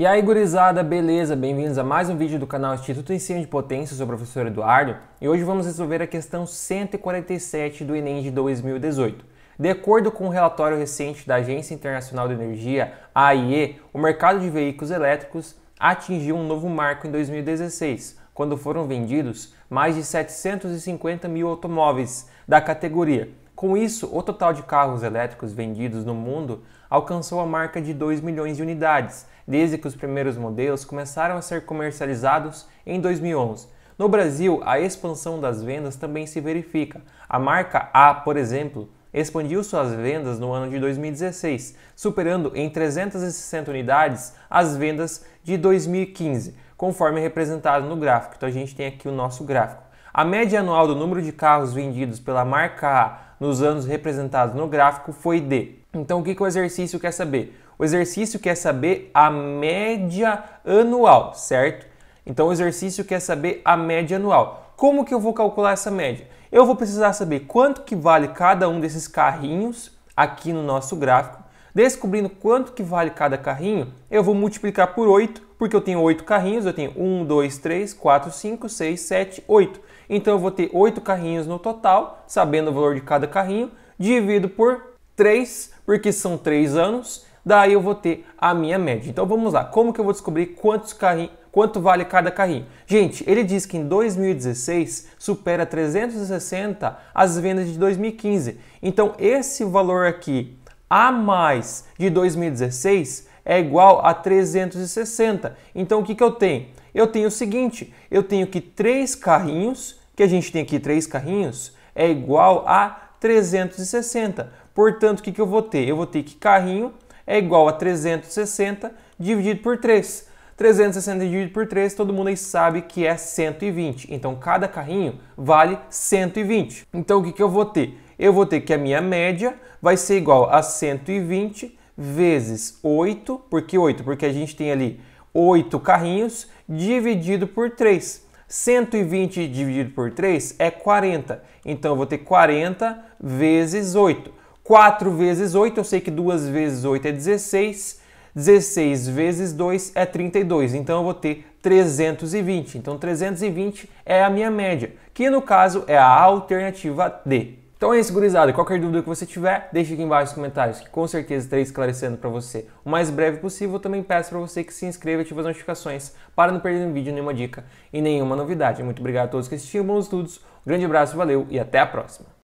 E aí, gurizada, beleza? Bem-vindos a mais um vídeo do canal Instituto Ensino de Potência, sou o professor Eduardo, e hoje vamos resolver a questão 147 do Enem de 2018. De acordo com um relatório recente da Agência Internacional de Energia, AIE, o mercado de veículos elétricos atingiu um novo marco em 2016, quando foram vendidos mais de 750 mil automóveis da categoria, com isso, o total de carros elétricos vendidos no mundo alcançou a marca de 2 milhões de unidades, desde que os primeiros modelos começaram a ser comercializados em 2011. No Brasil, a expansão das vendas também se verifica. A marca A, por exemplo, expandiu suas vendas no ano de 2016, superando em 360 unidades as vendas de 2015, conforme representado no gráfico. Então a gente tem aqui o nosso gráfico. A média anual do número de carros vendidos pela marca A nos anos representados no gráfico foi de. Então, o que, que o exercício quer saber? O exercício quer saber a média anual, certo? Então, o exercício quer saber a média anual. Como que eu vou calcular essa média? Eu vou precisar saber quanto que vale cada um desses carrinhos aqui no nosso gráfico Descobrindo quanto que vale cada carrinho, eu vou multiplicar por 8, porque eu tenho 8 carrinhos, eu tenho 1, 2, 3, 4, 5, 6, 7, 8. Então eu vou ter 8 carrinhos no total, sabendo o valor de cada carrinho, divido por 3, porque são 3 anos, daí eu vou ter a minha média. Então vamos lá, como que eu vou descobrir quantos carrinhos, quanto vale cada carrinho? Gente, ele diz que em 2016 supera 360 as vendas de 2015. Então esse valor aqui a mais de 2016 é igual a 360. Então o que, que eu tenho? Eu tenho o seguinte: eu tenho que três carrinhos, que a gente tem aqui três carrinhos, é igual a 360. Portanto, o que, que eu vou ter? Eu vou ter que carrinho é igual a 360 dividido por 3. 360 dividido por 3, todo mundo aí sabe que é 120. Então, cada carrinho vale 120. Então, o que, que eu vou ter? eu vou ter que a minha média vai ser igual a 120 vezes 8, por que 8, porque a gente tem ali 8 carrinhos dividido por 3. 120 dividido por 3 é 40. Então eu vou ter 40 vezes 8. 4 vezes 8, eu sei que 2 vezes 8 é 16. 16 vezes 2 é 32. Então eu vou ter 320. Então 320 é a minha média, que no caso é a alternativa D. Então é isso, gurizada. Qualquer dúvida que você tiver, deixe aqui embaixo nos comentários, que com certeza estarei esclarecendo para você o mais breve possível. também peço para você que se inscreva e ative as notificações para não perder nenhum vídeo, nenhuma dica e nenhuma novidade. Muito obrigado a todos que assistiram, bons estudos, um grande abraço, valeu e até a próxima!